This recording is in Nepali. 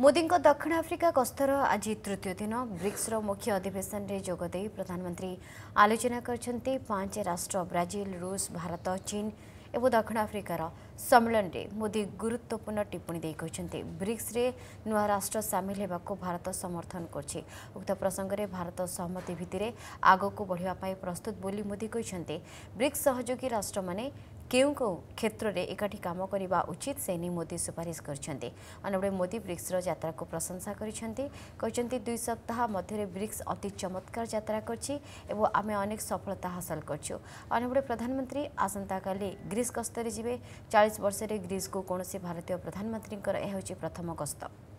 मोदीको दक्षिण आफ्रिका गस्तर आज तृतीय दिन ब्रिक्स मुख्य अधिवेशन जोदे प्रधानमन्त्री आलोचना गरि पाँच राष्ट्र ब्राजिल रुष भारत चीन ए दक्षिण आफ्रिकार सम्मिलिटीले मोदी गुरुत्वपूर्ण टिप्पणी राष्ट्र नष्ट्र सेवा भारत समर्थन गर्छ उक्त प्रसङ्गले भारत सहमति भितिर आगको बढ्ने प्रस्तुत बोली मोदी ब्रिक्स सहयोगी राष्ट्र मैले क्षेत्र केही केही काम एक उचित सोदी सुपारिस गरिनपू मोदी ब्रिक्स र को प्रशंसा दुई सप्ताह मध्य ब्रिक्स अति चमत्कार जाँदैछ आमे अनेक सफलता हासल गरिछु प्रधानमंत्री आसंता आसि ग्रीस गस्तले वर्ष चालिस वर्षले ग्रिसको कृषि भारतीय प्रधानमन्त्रीको यहाँ चाहिँ प्रथम गस्त